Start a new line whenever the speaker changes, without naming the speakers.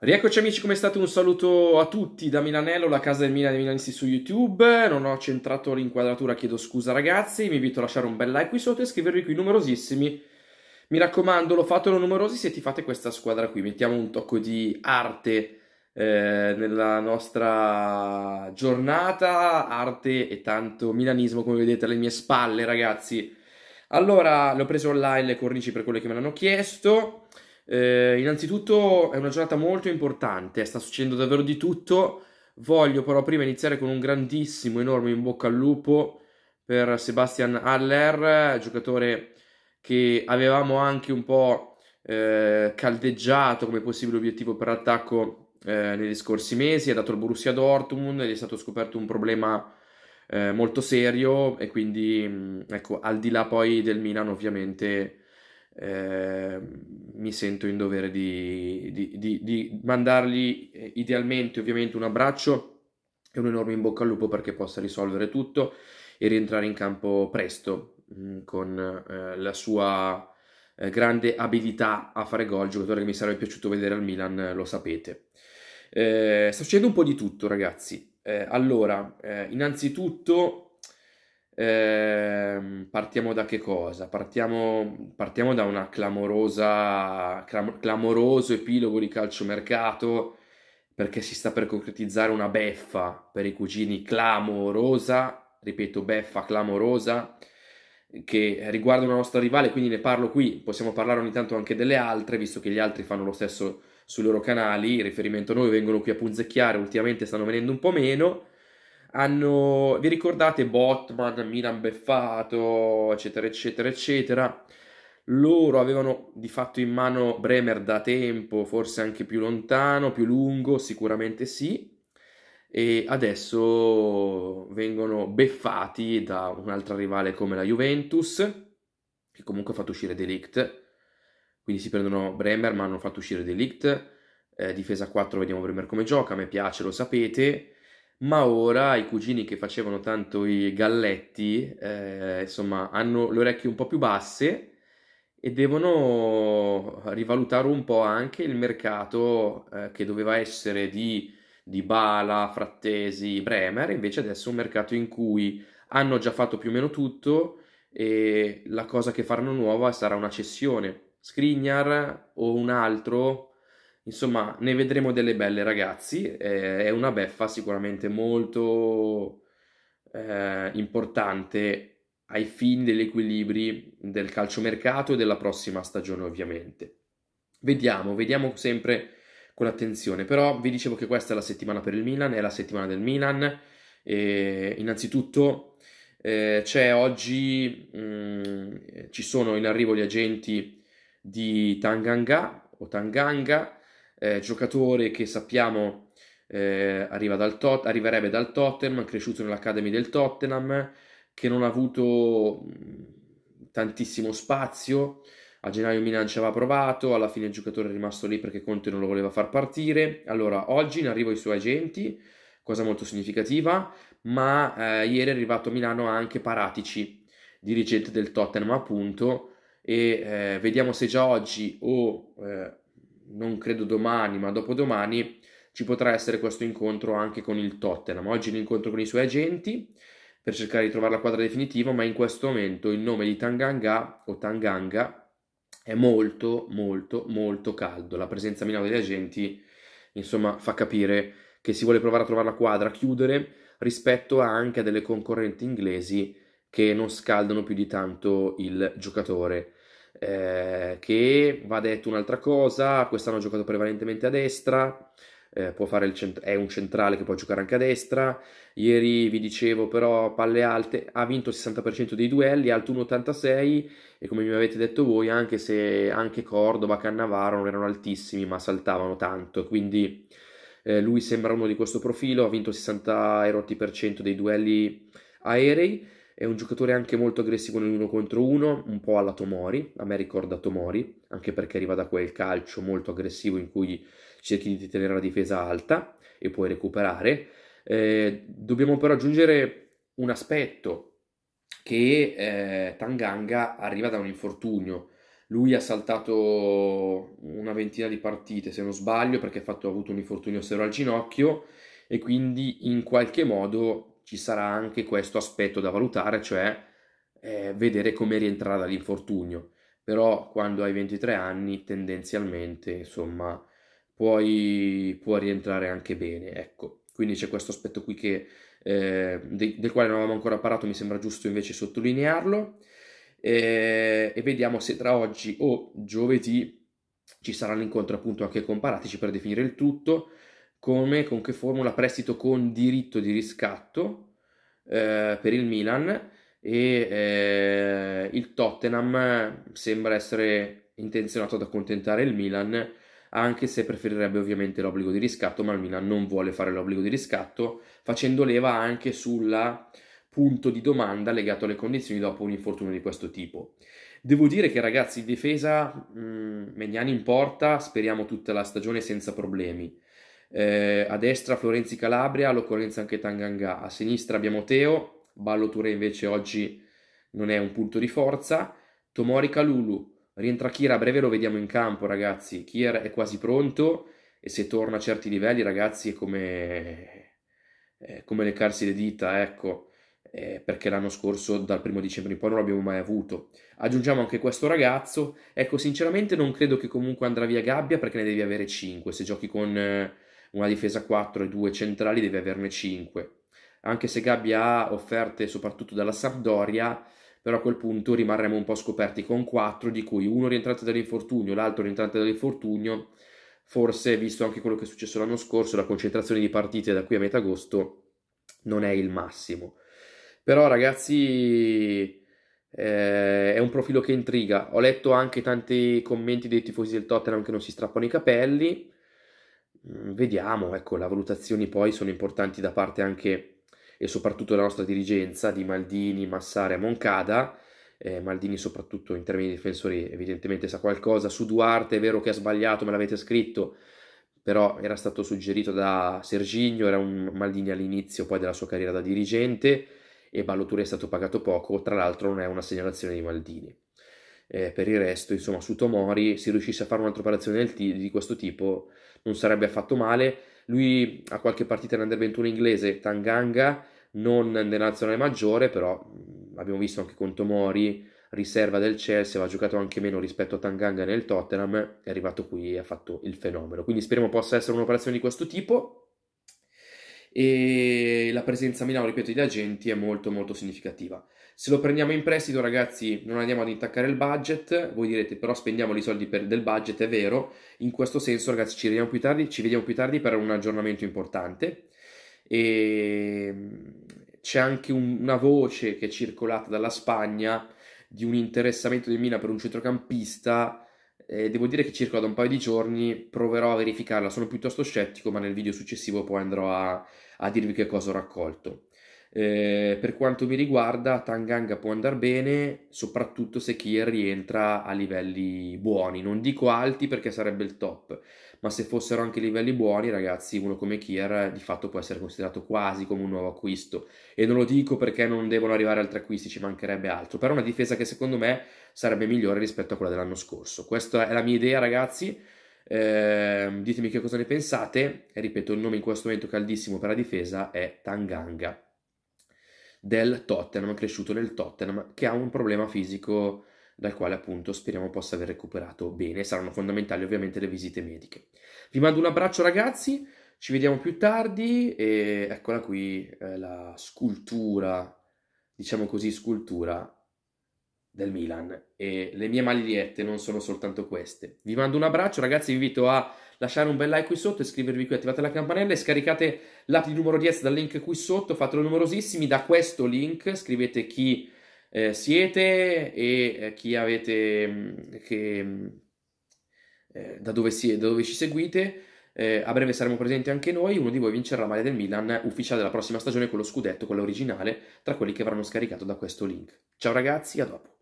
Rieccoci amici, come state? Un saluto a tutti da Milanello, la casa del Milan e Milanisti su YouTube. Non ho centrato l'inquadratura, chiedo scusa ragazzi. Vi invito a lasciare un bel like qui sotto e iscrivervi qui numerosissimi. Mi raccomando, lo fatelo numerosi se ti fate questa squadra qui. Mettiamo un tocco di arte eh, nella nostra giornata, arte e tanto milanismo come vedete alle mie spalle ragazzi. Allora, le ho preso online le cornici per quelle che me l'hanno chiesto. Eh, innanzitutto è una giornata molto importante, sta succedendo davvero di tutto. Voglio però prima iniziare con un grandissimo, enorme in bocca al lupo per Sebastian Haller, giocatore che avevamo anche un po' eh, caldeggiato come possibile obiettivo per l'attacco eh, negli scorsi mesi. Ha dato il Borussia Dortmund, gli è stato scoperto un problema eh, molto serio e quindi mm, ecco, al di là poi del Milan ovviamente eh, mi sento in dovere di, di, di, di mandargli eh, idealmente ovviamente un abbraccio e un enorme in bocca al lupo perché possa risolvere tutto e rientrare in campo presto mh, mm, con eh, la sua eh, grande abilità a fare gol, il giocatore che mi sarebbe piaciuto vedere al Milan, eh, lo sapete. sta succedendo un po' di tutto ragazzi. allora, innanzitutto Ehm, partiamo da che cosa? Partiamo, partiamo da una clamorosa, clam- clamoroso epilogo di calciomercato perché si sta per concretizzare una beffa per i cugini clamorosa, ripeto beffa clamorosa, che riguarda una nostra rivale, quindi ne parlo qui, possiamo parlare ogni tanto anche delle altre, visto che gli altri fanno lo stesso sui loro canali, in riferimento a noi vengono qui a punzecchiare, ultimamente stanno venendo un po' meno, hanno, vi ricordate Botman, Milan beffato, eccetera, eccetera, eccetera. Loro avevano di fatto in mano Bremer da tempo, forse anche più lontano, più lungo, sicuramente sì. E adesso vengono beffati da un'altra rivale come la Juventus, che comunque ha fatto uscire Delict. Quindi si prendono Bremer, ma hanno fatto uscire Delict. Eh, difesa 4, vediamo Bremer come gioca. A me piace, lo sapete ma ora i cugini che facevano tanto i galletti, eh, insomma, hanno le orecchie un po' più basse e devono rivalutare un po' anche il mercato eh, che doveva essere di, di Bala, Frattesi, Bremer, invece adesso è un mercato in cui hanno già fatto più o meno tutto e la cosa che faranno nuova sarà una cessione. Skriniar o un altro Insomma, ne vedremo delle belle, ragazzi. è una beffa sicuramente molto eh, importante ai fini degli equilibri del calciomercato e della prossima stagione, ovviamente. Vediamo, vediamo sempre con attenzione. Però vi dicevo che questa è la settimana per il Milan, è la settimana del Milan. E innanzitutto eh, c'è oggi, mh, mm, ci sono in arrivo gli agenti di Tanganga o Tanganga eh, giocatore che sappiamo eh, arriva dal tot- arriverebbe dal Tottenham, cresciuto nell'Academy del Tottenham, che non ha avuto tantissimo spazio. A gennaio Milan ci aveva provato, alla fine il giocatore è rimasto lì perché Conte non lo voleva far partire. Allora, oggi in arrivo i suoi agenti, cosa molto significativa, ma eh, ieri è arrivato a Milano anche Paratici, dirigente del Tottenham appunto, e eh, vediamo se già oggi o eh, non credo domani, ma dopodomani ci potrà essere questo incontro anche con il Tottenham. Oggi l'incontro con i suoi agenti per cercare di trovare la quadra definitiva, ma in questo momento il nome di Tanganga o Tanganga è molto molto molto caldo. La presenza a Milano degli agenti insomma fa capire che si vuole provare a trovare la quadra, a chiudere rispetto anche a delle concorrenti inglesi che non scaldano più di tanto il giocatore eh, che va detto un'altra cosa, quest'anno ha giocato prevalentemente a destra, eh, cent- è un centrale che può giocare anche a destra, ieri vi dicevo però palle alte, ha vinto il 60% dei duelli, alto 1,86 e come mi avete detto voi anche se anche Cordova, Cannavaro non erano altissimi ma saltavano tanto, quindi eh, lui sembra uno di questo profilo, ha vinto il 60 dei duelli aerei è un giocatore anche molto aggressivo nell'uno contro uno, un po' alla Tomori, a me ricorda Tomori, anche perché arriva da quel calcio molto aggressivo in cui cerchi di tenere la difesa alta e puoi recuperare. Eh, dobbiamo però aggiungere un aspetto che eh, Tanganga arriva da un infortunio. Lui ha saltato una ventina di partite, se non sbaglio, perché ha, fatto, ha avuto un infortunio serio al ginocchio e quindi in qualche modo ci sarà anche questo aspetto da valutare, cioè eh, vedere come rientrare dall'infortunio. Però quando hai 23 anni tendenzialmente, insomma, puoi, puoi rientrare anche bene, ecco. Quindi c'è questo aspetto qui che, eh, del quale non avevamo ancora parlato, mi sembra giusto invece sottolinearlo. Eh, e vediamo se tra oggi o giovedì ci sarà l'incontro appunto anche con Paratici per definire il tutto come, con che formula prestito con diritto di riscatto eh, per il Milan e eh, il Tottenham eh, sembra essere intenzionato ad accontentare il Milan anche se preferirebbe ovviamente l'obbligo di riscatto ma il Milan non vuole fare l'obbligo di riscatto facendo leva anche sul punto di domanda legato alle condizioni dopo un infortunio di questo tipo. Devo dire che ragazzi, in difesa mh, mm, Megnani in porta, speriamo tutta la stagione senza problemi eh, a destra Florenzi Calabria, all'occorrenza anche Tanganga, a sinistra abbiamo Teo, Ballo Touré invece oggi non è un punto di forza, Tomori Calulu, rientra Kier, a breve lo vediamo in campo ragazzi, Kier è quasi pronto e se torna a certi livelli ragazzi è come, è come leccarsi le dita, ecco. Eh, perché l'anno scorso dal primo dicembre in poi non l'abbiamo mai avuto. Aggiungiamo anche questo ragazzo, ecco sinceramente non credo che comunque andrà via Gabbia perché ne devi avere 5, se giochi con eh, una difesa 4 e due centrali deve averne 5. Anche se Gabbia ha offerte soprattutto dalla Sampdoria, però a quel punto rimarremo un po' scoperti con 4, di cui uno rientrante dall'infortunio, l'altro rientrante dall'infortunio. Forse, visto anche quello che è successo l'anno scorso, la concentrazione di partite da qui a metà agosto non è il massimo. Però, ragazzi, eh, è un profilo che intriga. Ho letto anche tanti commenti dei tifosi del Tottenham che non si strappano i capelli Mm, vediamo, ecco, le valutazioni poi sono importanti da parte anche e soprattutto della nostra dirigenza di Maldini, Massare e Moncada. Eh, Maldini soprattutto in termini di difensori evidentemente sa qualcosa. Su Duarte è vero che ha sbagliato, me l'avete scritto, però era stato suggerito da Serginio, era un Maldini all'inizio poi della sua carriera da dirigente e Balloture è stato pagato poco, tra l'altro non è una segnalazione di Maldini eh, per il resto, insomma, su Tomori, se riuscisse a fare un'altra operazione t- di questo tipo, non sarebbe affatto male. Lui ha qualche partita in Under 21 inglese, Tanganga, non nella nazionale maggiore, però mm, abbiamo visto anche con Tomori, riserva del Chelsea, ha giocato anche meno rispetto a Tanganga nel Tottenham, è arrivato qui e ha fatto il fenomeno. Quindi speriamo possa essere un'operazione di questo tipo e la presenza a Milano, ripeto, di agenti è molto molto significativa. Se lo prendiamo in prestito, ragazzi, non andiamo ad intaccare il budget, voi direte però spendiamo i soldi per del budget, è vero, in questo senso ragazzi ci vediamo più tardi, ci vediamo più tardi per un aggiornamento importante e mm, c'è anche un, una voce che è circolata dalla Spagna di un interessamento di Milano per un centrocampista eh, devo dire che circa da un paio di giorni proverò a verificarla, sono piuttosto scettico, ma nel video successivo poi andrò a, a dirvi che cosa ho raccolto. Eh, per quanto mi riguarda, Tanganga può andare bene, soprattutto se Kier rientra a livelli buoni. Non dico alti perché sarebbe il top, ma se fossero anche livelli buoni, ragazzi, uno come Kier eh, di fatto può essere considerato quasi come un nuovo acquisto. E non lo dico perché non devono arrivare altri acquisti, ci mancherebbe altro, però una difesa che secondo me sarebbe migliore rispetto a quella dell'anno scorso. Questa è la mia idea, ragazzi. Eh, ditemi che cosa ne pensate. E ripeto, il nome in questo momento caldissimo per la difesa è Tanganga del Tottenham, cresciuto nel Tottenham, che ha un problema fisico dal quale appunto speriamo possa aver recuperato bene. Saranno fondamentali ovviamente le visite mediche. Vi mando un abbraccio ragazzi, ci vediamo più tardi e eccola qui eh, la scultura, diciamo così, scultura del Milan e le mie magliette non sono soltanto queste. Vi mando un abbraccio ragazzi, vi invito a lasciare un bel like qui sotto, iscrivervi qui, attivate la campanella e scaricate l'app di numero 10 dal link qui sotto, fatelo numerosissimi, da questo link scrivete chi eh, siete e eh, chi avete, mm, che, mm, eh, da, dove si, da dove ci seguite. Eh, a breve saremo presenti anche noi, uno di voi vincerà la maglia del Milan ufficiale della prossima stagione con lo scudetto, quella originale, tra quelli che avranno scaricato da questo link. Ciao ragazzi, a dopo.